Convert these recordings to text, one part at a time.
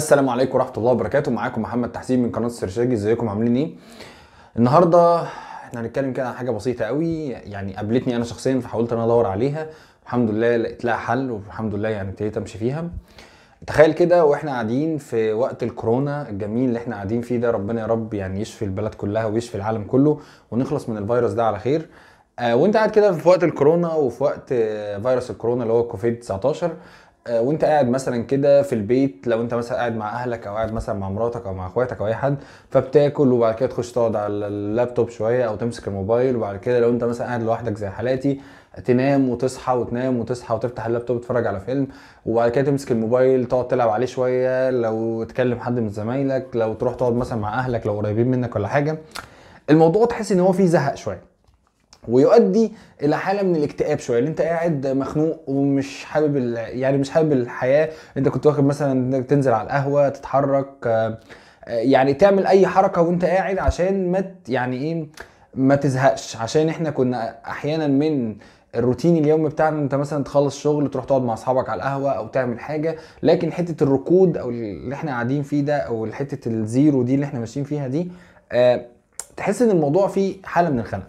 السلام عليكم ورحمه الله وبركاته معاكم محمد تحسين من قناه السرشاجي ازيكم عاملين ايه النهارده احنا هنتكلم كده عن حاجه بسيطه قوي يعني قابلتني انا شخصيا فحاولت انا ادور عليها الحمد لله لقيت لها حل والحمد لله يعني ابتديت امشي فيها تخيل كده واحنا قاعدين في وقت الكورونا الجميل اللي احنا قاعدين فيه ده ربنا يا رب يعني يشفي البلد كلها ويشفي العالم كله ونخلص من الفيروس ده على خير آه وانت قاعد كده في وقت الكورونا وفي وقت فيروس الكورونا اللي هو كوفيد 19 آه، وانت قاعد مثلا كده في البيت لو انت مثلا قاعد مع اهلك او قاعد مثلا مع مراتك او مع اخواتك او اي حد فبتاكل وبعد كده تخش تقعد على اللابتوب شويه او تمسك الموبايل وبعد كده لو انت مثلا قاعد لوحدك زي حالاتي تنام وتصحى وتنام وتصحى وتفتح اللابتوب تتفرج على فيلم وبعد كده تمسك الموبايل تقعد تلعب عليه شويه لو تكلم حد من زمايلك لو تروح تقعد مثلا مع اهلك لو قريبين منك ولا حاجه الموضوع تحس ان هو فيه زهق شويه ويؤدي الى حاله من الاكتئاب شويه اللي انت قاعد مخنوق ومش حابب يعني مش حابب الحياه انت كنت واخد مثلا انك تنزل على القهوه تتحرك آه، آه، يعني تعمل اي حركه وانت قاعد عشان ما يعني ايه ما تزهقش عشان احنا كنا احيانا من الروتين اليومي بتاعنا انت مثلا تخلص شغل تروح تقعد مع اصحابك على القهوه او تعمل حاجه لكن حته الركود او اللي احنا قاعدين فيه ده او حته الزيرو دي اللي احنا ماشيين فيها دي آه، تحس ان الموضوع فيه حاله من الخنق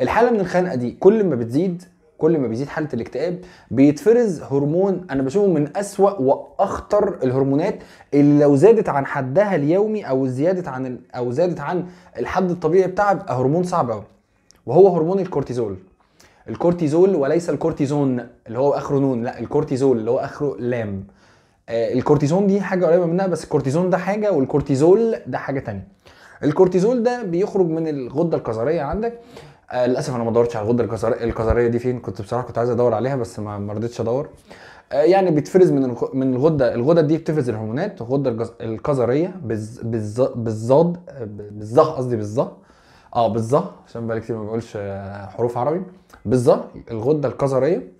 الحاله من الخنقه دي كل ما بتزيد كل ما بيزيد حاله الاكتئاب بيتفرز هرمون انا بشوفه من اسوا واخطر الهرمونات اللي لو زادت عن حدها اليومي او زيادت عن او زادت عن الحد الطبيعي بتاعها بيبقى هرمون صعب قوي وهو هرمون الكورتيزول الكورتيزول وليس الكورتيزون اللي هو اخره نون لا الكورتيزول اللي هو اخره لام آه الكورتيزون دي حاجه قريبه منها بس الكورتيزون ده حاجه والكورتيزول ده حاجه تانية الكورتيزول ده بيخرج من الغده الكظريه عندك آه للاسف انا ما دورتش على الغده القذريه دي فين كنت بصراحه كنت عايز ادور عليها بس ما رضيتش ادور آه يعني بيتفرز من من الغده الغده دي بتفرز الهرمونات الغده القذريه بالظاد بالظا قصدي بالظا اه بالظا عشان بقى كتير ما بقولش آه، حروف عربي بالظا الغده القذريه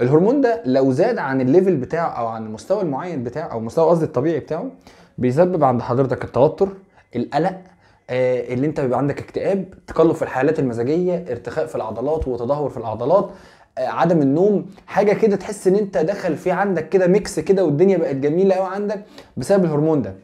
الهرمون ده لو زاد عن الليفل بتاعه او عن المستوى المعين بتاعه او المستوى قصدي الطبيعي بتاعه بيسبب عند حضرتك التوتر القلق آه، اللي انت بيبقى عندك اكتئاب تقلب في الحالات المزاجيه ارتخاء في العضلات وتدهور في العضلات آه، عدم النوم حاجه كده تحس ان انت دخل في عندك كده ميكس كده والدنيا بقت جميله قوي عندك بسبب الهرمون ده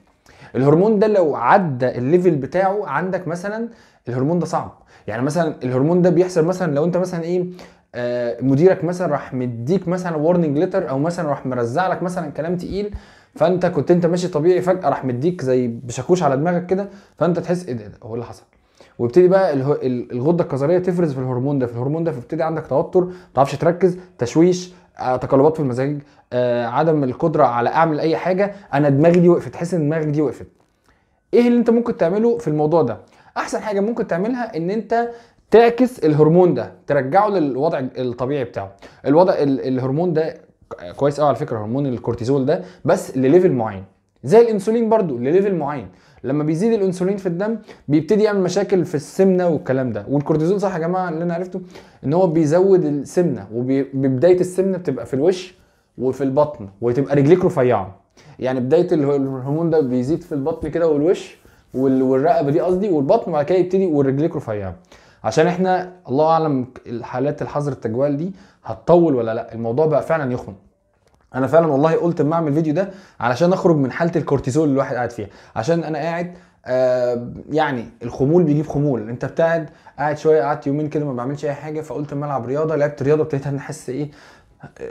الهرمون ده لو عدى الليفل بتاعه عندك مثلا الهرمون ده صعب يعني مثلا الهرمون ده بيحصل مثلا لو انت مثلا ايه آه، مديرك مثلا راح مديك مثلا وارنينج ليتر او مثلا راح مرزع لك مثلا كلام تقيل فانت كنت انت ماشي طبيعي فجاه راح مديك زي بشاكوش على دماغك كده فانت تحس ايه ده هو اللي حصل ويبتدي بقى الغده الكظريه تفرز في الهرمون ده في الهرمون ده فيبتدي عندك توتر ما تعرفش تركز تشويش آه، تقلبات في المزاج آه، عدم القدره على اعمل اي حاجه انا دماغي دي وقفت تحس ان دماغك دي وقفت ايه اللي انت ممكن تعمله في الموضوع ده احسن حاجه ممكن تعملها ان انت تعكس الهرمون ده ترجعه للوضع الطبيعي بتاعه الوضع الهرمون ده كويس قوي على فكره هرمون الكورتيزول ده بس لليفل معين زي الانسولين برضو لليفل معين لما بيزيد الانسولين في الدم بيبتدي يعمل مشاكل في السمنه والكلام ده والكورتيزول صح يا جماعه اللي انا عرفته ان هو بيزود السمنه وبدايه السمنه بتبقى في الوش وفي البطن وتبقى رجليك رفيعه يعني بدايه الهرمون ده بيزيد في البطن كده والوش والرقبه دي قصدي والبطن وبعد كده يبتدي ورجليك رفيعه عشان احنا الله اعلم الحالات الحظر التجوال دي هتطول ولا لا الموضوع بقى فعلا يخنق انا فعلا والله قلت اما اعمل الفيديو ده علشان اخرج من حاله الكورتيزول اللي الواحد قاعد فيها عشان انا قاعد آه يعني الخمول بيجيب خمول انت بتقعد قاعد شويه قعدت يومين كده ما بعملش اي حاجه فقلت اما العب رياضه لعبت رياضه ابتديت احس ايه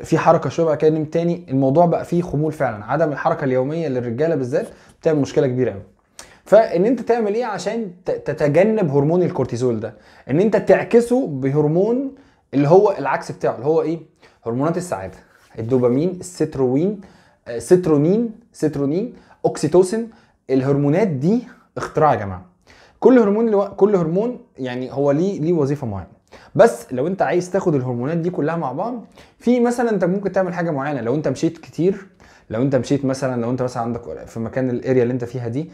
في حركه شويه بعد كده نمت تاني الموضوع بقى فيه خمول فعلا عدم الحركه اليوميه للرجاله بالذات بتعمل مشكله كبيره قوي فان انت تعمل ايه عشان تتجنب هرمون الكورتيزول ده ان انت تعكسه بهرمون اللي هو العكس بتاعه اللي هو ايه هرمونات السعاده الدوبامين الستروين آه، سترونين سترونين اوكسيتوسين الهرمونات دي اختراع يا جماعه كل هرمون لو... كل هرمون يعني هو ليه ليه وظيفه معينه بس لو انت عايز تاخد الهرمونات دي كلها مع بعض في مثلا انت ممكن تعمل حاجه معينه لو انت مشيت كتير لو انت مشيت مثلا لو انت مثلا عندك في مكان الاريا اللي انت فيها دي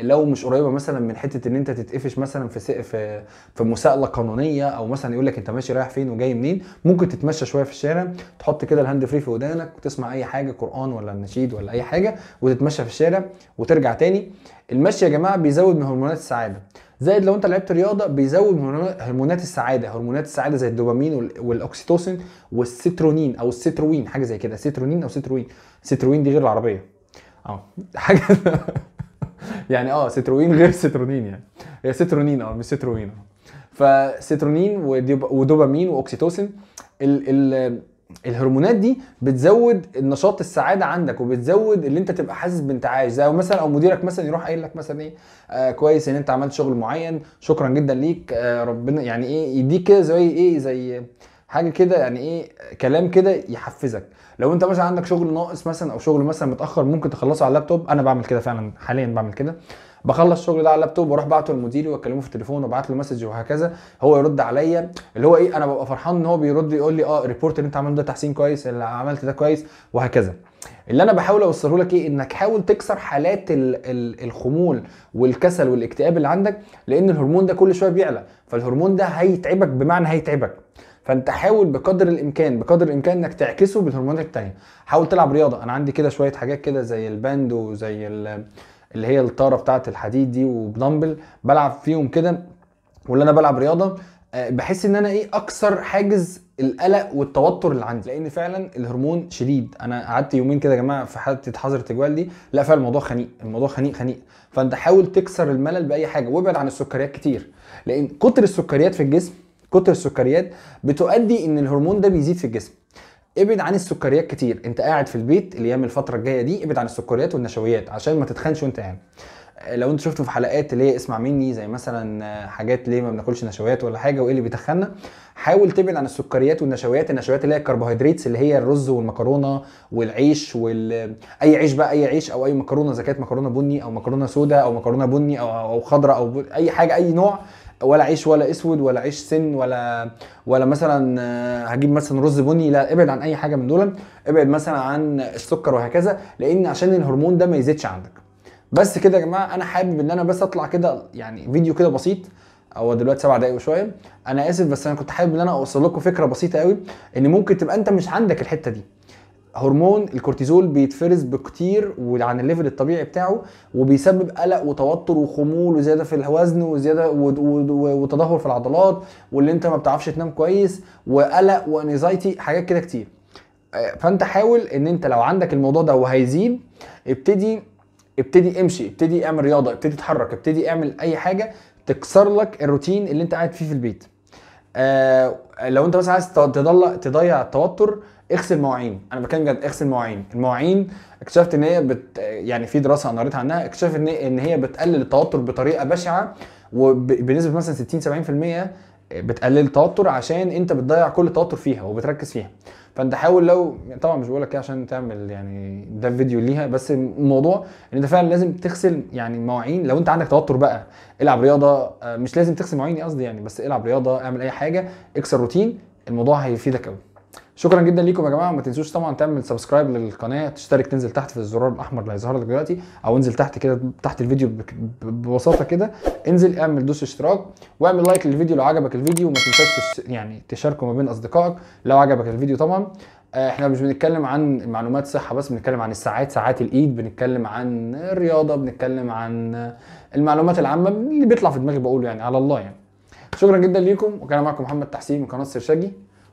لو مش قريبه مثلا من حته ان انت تتقفش مثلا في في في مساءله قانونيه او مثلا يقول لك انت ماشي رايح فين وجاي منين ممكن تتمشى شويه في الشارع تحط كده الهاند فري في ودانك وتسمع اي حاجه قران ولا نشيد ولا اي حاجه وتتمشى في الشارع وترجع تاني المشي يا جماعه بيزود من هرمونات السعاده زائد لو انت لعبت رياضه بيزود هرمونات السعاده هرمونات السعاده زي الدوبامين والاكسيتوسين والسترونين او الستروين حاجه زي كده سترونين او سيتروين سيتروين دي غير العربيه اه حاجه يعني اه سيتروين غير سترونين يعني هي سترونين اه مش ستروين فسترونين ودوبامين واوكسيتوسين ال ال الهرمونات دي بتزود النشاط السعاده عندك وبتزود اللي انت تبقى حاسس بانتعاش زي مثلا او مديرك مثلا يروح قايل لك مثلا ايه آه كويس ان انت عملت شغل معين شكرا جدا ليك آه ربنا يعني ايه يديك كده زي ايه زي حاجه كده يعني ايه كلام كده يحفزك لو انت مثلا عندك شغل ناقص مثلا او شغل مثلا متاخر ممكن تخلصه على اللابتوب انا بعمل كده فعلا حاليا بعمل كده بخلص الشغل ده على اللابتوب واروح بعته لمديري واكلمه في التليفون وابعت له مسج وهكذا هو يرد عليا اللي هو ايه انا ببقى فرحان ان هو بيرد يقول لي اه الريبورت اللي انت عملته ده تحسين كويس اللي عملت ده كويس وهكذا اللي انا بحاول اوصله لك ايه انك حاول تكسر حالات الـ الـ الخمول والكسل والاكتئاب اللي عندك لان الهرمون ده كل شويه بيعلى فالهرمون ده هيتعبك بمعنى هيتعبك فانت حاول بقدر الامكان بقدر الامكان انك تعكسه بالهرمونات التانية حاول تلعب رياضه انا عندي كده شويه حاجات كده زي الباند وزي اللي هي الطاره بتاعه الحديد دي وبدمبل بلعب فيهم كده واللي انا بلعب رياضه آه، بحس ان انا ايه اكثر حاجز القلق والتوتر اللي عندي لان فعلا الهرمون شديد انا قعدت يومين كده يا جماعه في حاله حظر التجوال دي لا فعلا الموضوع خنيق الموضوع خنيق خنيق فانت حاول تكسر الملل باي حاجه وابعد عن السكريات كتير لان كتر السكريات في الجسم كتر السكريات بتؤدي ان الهرمون ده بيزيد في الجسم ابعد عن السكريات كتير انت قاعد في البيت الايام الفتره الجايه دي ابعد عن السكريات والنشويات عشان ما تتخنش وانت قاعد لو انت شفتوا في حلقات اللي هي اسمع مني زي مثلا حاجات ليه ما بناكلش نشويات ولا حاجه وايه اللي بيتخنا حاول تبعد عن السكريات والنشويات النشويات اللي هي الكربوهيدرات اللي هي الرز والمكرونه والعيش وال اي عيش بقى اي عيش او اي مكرونه اذا كانت مكرونه بني او مكرونه سودا او مكرونه بني او او خضراء او اي حاجه اي نوع ولا عيش ولا اسود ولا عيش سن ولا ولا مثلا آه، هجيب مثلا رز بني لا ابعد عن اي حاجه من دول ابعد مثلا عن السكر وهكذا لان عشان الهرمون ده ما يزيدش عندك بس كده يا جماعه انا حابب ان انا بس اطلع كده يعني فيديو كده بسيط هو دلوقتي سبع دقايق وشويه انا اسف بس انا كنت حابب ان انا اوصل لكم فكره بسيطه قوي ان ممكن تبقى انت مش عندك الحته دي هرمون الكورتيزول بيتفرز بكتير وعن الليفل الطبيعي بتاعه وبيسبب قلق وتوتر وخمول وزياده في الوزن وزياده وتدهور في العضلات واللي انت ما بتعرفش تنام كويس وقلق وانزايتي حاجات كده كتير آه، فانت حاول ان انت لو عندك الموضوع ده وهيزيد ابتدي ابتدي امشي ابتدي اعمل رياضه ابتدي اتحرك ابتدي اعمل اي حاجه تكسر لك الروتين اللي انت قاعد فيه في البيت آه، لو انت مثلا عايز تضل... تضيع التوتر اغسل مواعين انا بتكلم بجد اغسل مواعين المواعين اكتشفت ان هي بت... يعني في دراسه انا قريتها عنها اكتشفت ان ان هي بتقلل التوتر بطريقه بشعه وبنسبه مثلا 60 70% بتقلل التوتر عشان انت بتضيع كل التوتر فيها وبتركز فيها فانت حاول لو طبعا مش بقول لك كده عشان تعمل يعني ده فيديو ليها بس الموضوع ان انت فعلا لازم تغسل يعني مواعين لو انت عندك توتر بقى العب رياضه آه، مش لازم تغسل مواعين قصدي يعني بس العب رياضه اعمل اي حاجه اكسر روتين الموضوع هيفيدك قوي شكرا جدا ليكم يا جماعه ما تنسوش طبعا تعمل سبسكرايب للقناه تشترك تنزل تحت في الزرار الاحمر اللي هيظهر لك دلوقتي او انزل تحت كده تحت الفيديو ببساطه كده انزل اعمل دوس اشتراك واعمل لايك للفيديو لو عجبك الفيديو وما تنساش يعني تشاركه ما بين اصدقائك لو عجبك الفيديو طبعا آه، احنا مش بنتكلم عن معلومات صحه بس بنتكلم عن الساعات ساعات الايد بنتكلم عن الرياضه بنتكلم عن المعلومات العامه اللي بيطلع في دماغي بقوله يعني على الله يعني شكرا جدا ليكم وكان معكم محمد تحسين من قناه سرشاجي